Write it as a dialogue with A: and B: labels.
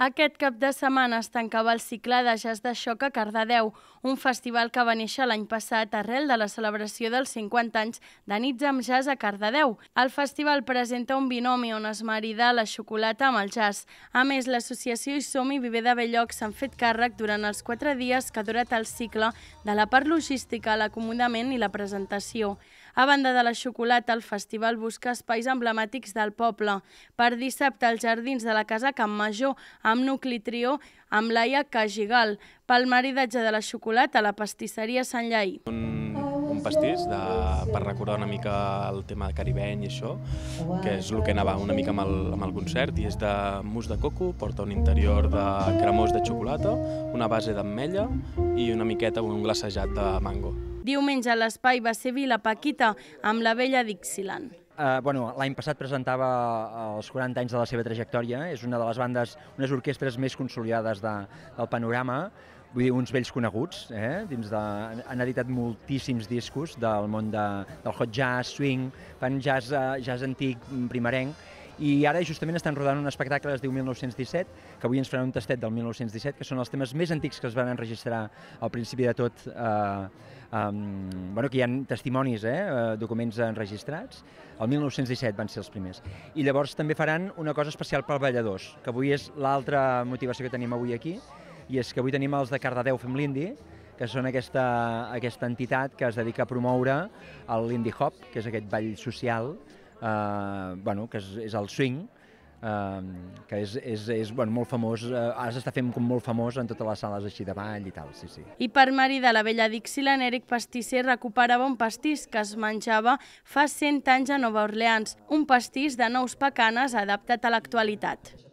A: Aquest cap de setmana es tancava el cicle de jazz de xoc a Cardedeu, un festival que va néixer l'any passat arrel de la celebració dels 50 anys de Nits amb Jazz a Cardedeu. El festival presenta un binomi on es marida la xocolata amb el jazz. A més, l'associació Isomi Viver de Belloc s'han fet càrrec durant els quatre dies que ha durat el cicle de la part logística, l'acomodament i la presentació. A banda de la xocolata, el festival busca espais emblemàtics del poble. Per dissabte, als jardins de la Casa Can Major, amb nucli trió, amb Laia Cagigal. Pel maridatge de la xocolata, a la pastisseria Sant Llaí.
B: Un, un pastís de, per recordar una mica el tema caribeny i això,
A: que és el que anava una
B: mica amb el, amb el concert, i és de mus de coco, porta un interior de cremós de xocolata, una base d'ametlla
C: i una miqueta un glacejat de mango.
A: Diumenge l'espai va ser Vila Paquita amb la vella Dixilan.
C: Eh, bueno, L'any passat presentava els 40 anys de la seva trajectòria, és una de les bandes, unes orquestres més consolidades de, del panorama, vull dir, uns vells coneguts, eh? Dins de, han editat moltíssims discos del món de, del hot jazz, swing, fan jazz, eh, jazz antic, primerenc, i ara justament estan rodant un espectacle que es diu 1917, que avui ens farà un tastet del 1917, que són els temes més antics que es van enregistrar al principi de tot, eh, eh, bueno, que hi ha testimonis, eh, eh documents enregistrats, el 1917 van ser els primers. I llavors també faran una cosa especial per balladors, que avui és l'altra motivació que tenim avui aquí, i és que avui tenim els de Cardedeu Fem l'Indi, que són aquesta, aquesta entitat que es dedica a promoure l'Indie Hop, que és aquest ball social eh, bueno, que és, és el swing, eh, que és, és, és bueno, molt famós, eh, ara s'està fent com molt famós en totes les sales així de ball i tal, sí, sí.
A: I per de la vella Dixieland, Eric Pastisser recuperava un pastís que es menjava fa 100 anys a Nova Orleans, un pastís de nous pecanes adaptat a l'actualitat.